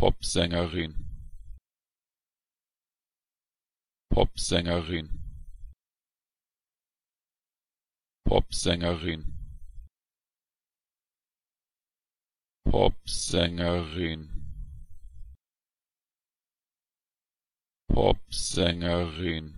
popsängerin popsängerin popsängerin popsängerin popsängerin